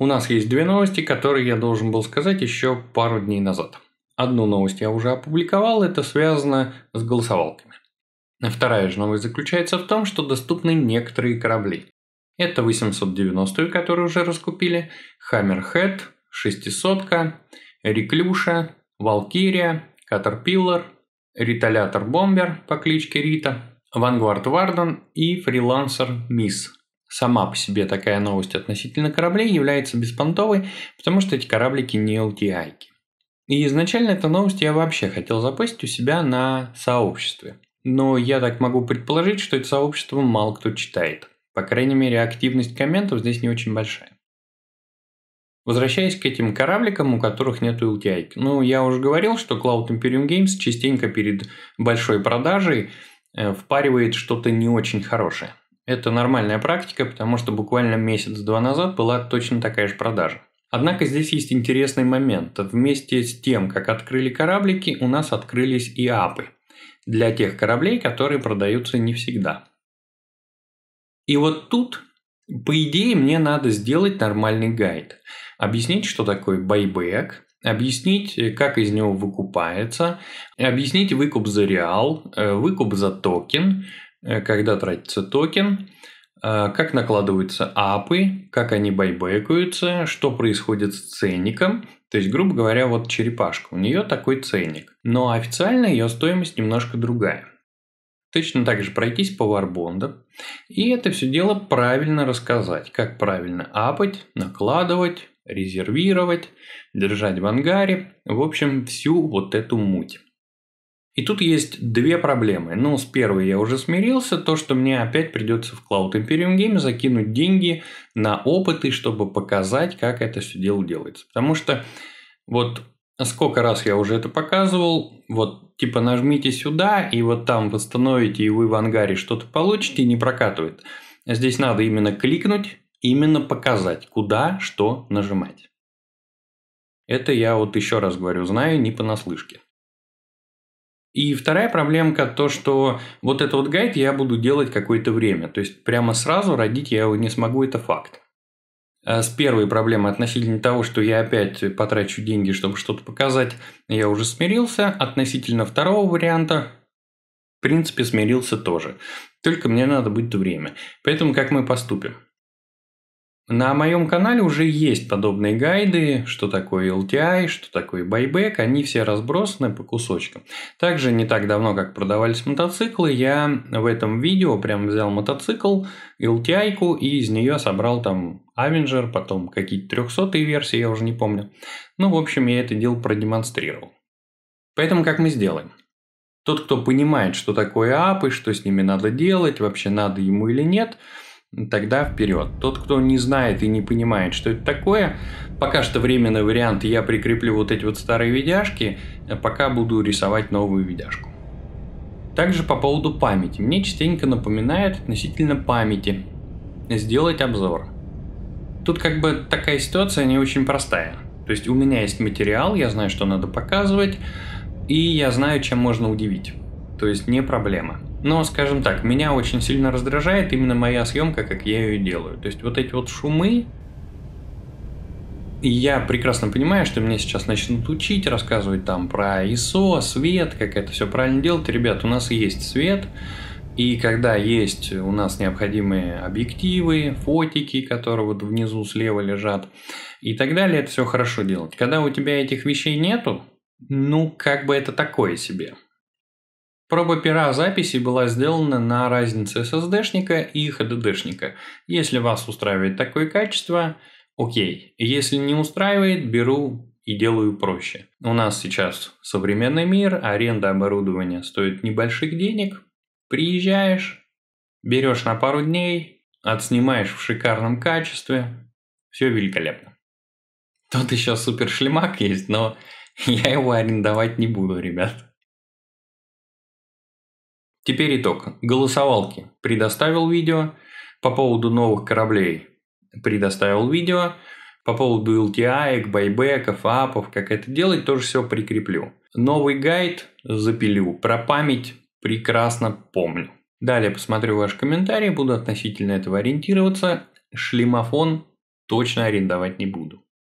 У нас есть две новости, которые я должен был сказать еще пару дней назад. Одну новость я уже опубликовал, это связано с голосовалками. Вторая же новость заключается в том, что доступны некоторые корабли. Это 890, которые уже раскупили, Hammerhead, 600, Реклюша, Валкирия, Caterpillar, Риталятор Бомбер по кличке Рита, Вангуард Варден и фрилансер Мисс Сама по себе такая новость относительно кораблей является беспонтовой, потому что эти кораблики не LTI. -ки. И изначально эта новость я вообще хотел запостить у себя на сообществе. Но я так могу предположить, что это сообщество мало кто читает. По крайней мере, активность комментов здесь не очень большая. Возвращаясь к этим корабликам, у которых нет LTI. Ну, я уже говорил, что Cloud Imperium Games частенько перед большой продажей э, впаривает что-то не очень хорошее. Это нормальная практика, потому что буквально месяц-два назад была точно такая же продажа. Однако здесь есть интересный момент. Вместе с тем, как открыли кораблики, у нас открылись и апы. Для тех кораблей, которые продаются не всегда. И вот тут, по идее, мне надо сделать нормальный гайд. Объяснить, что такое байбек, объяснить, как из него выкупается, объяснить выкуп за реал, э, выкуп за токен – Э, когда тратится токен, э, как накладываются апы, как они байбекаются, что происходит с ценником. То есть, грубо говоря, вот черепашка, у нее такой ценник. Но официально ее стоимость немножко другая. Точно так же пройтись по варбондам и это все дело правильно рассказать, как правильно апать, накладывать, резервировать, держать в ангаре, в общем, всю вот эту муть. И тут есть две проблемы. Ну, с первой я уже смирился, то, что мне опять придется в Cloud Imperium Game закинуть деньги на опыты, чтобы показать, как это все дело делается. Потому что вот сколько раз я уже это показывал, вот типа нажмите сюда, и вот там восстановите, и вы в ангаре что-то получите, не прокатывает. Здесь надо именно кликнуть, именно показать, куда что нажимать. Это я вот еще раз говорю, знаю не понаслышке. И вторая проблемка то, что вот этот вот гайд я буду делать какое-то время. То есть прямо сразу родить я его не смогу, это факт. А с первой проблемой относительно того, что я опять потрачу деньги, чтобы что-то показать, я уже смирился. Относительно второго варианта, в принципе, смирился тоже. Только мне надо будет время. Поэтому как мы поступим? На моем канале уже есть подобные гайды, что такое LTI, а что такое байбек, они все разбросаны по кусочкам. Также не так давно, как продавались мотоциклы, я в этом видео прям взял мотоцикл, lti и из нее собрал там Avenger, потом какие-то 300 версии, я уже не помню. Ну, в общем, я это дело продемонстрировал. Поэтому как мы сделаем? Тот, кто понимает, что такое апы, что с ними надо делать, вообще надо ему или нет – тогда вперед. Тот, кто не знает и не понимает, что это такое, пока что временный вариант, я прикреплю вот эти вот старые видяшки, э, пока буду рисовать новую видяшку. Также по поводу памяти. Мне частенько напоминает относительно памяти сделать обзор. Тут как бы такая ситуация не очень простая. То есть у меня есть материал, я знаю, что надо показывать, и я знаю, чем можно удивить. То есть не проблема. Но, скажем так, меня очень сильно раздражает именно моя съемка, как я ее делаю. То есть вот эти вот шумы, и я прекрасно понимаю, что меня сейчас начнут учить, рассказывать там про ISO, свет, как это все правильно делать. Ребят, у нас есть свет, и когда есть у нас необходимые объективы, фотики, которые вот внизу слева лежат, и так далее, это все хорошо делать. Когда у тебя этих вещей нету, ну, как бы это такое себе. Проба пера записи была сделана на разнице SSD-шника и HDD-шника. Если вас устраивает такое качество, окей. Если не устраивает, беру и делаю проще. У нас сейчас современный мир, аренда оборудования стоит небольших денег. Приезжаешь, берешь на пару дней, отснимаешь в шикарном качестве. Все великолепно. Тут еще супер шлемак есть, но я его арендовать не буду, ребят. Теперь итог. Голосовалки. Предоставил видео. По поводу новых кораблей предоставил видео. По поводу LTI, байбеков, апов, как это делать, тоже все прикреплю. Новый гайд запилю. Про память прекрасно помню. Далее посмотрю ваши комментарии, буду относительно этого ориентироваться. Шлемофон точно арендовать не буду.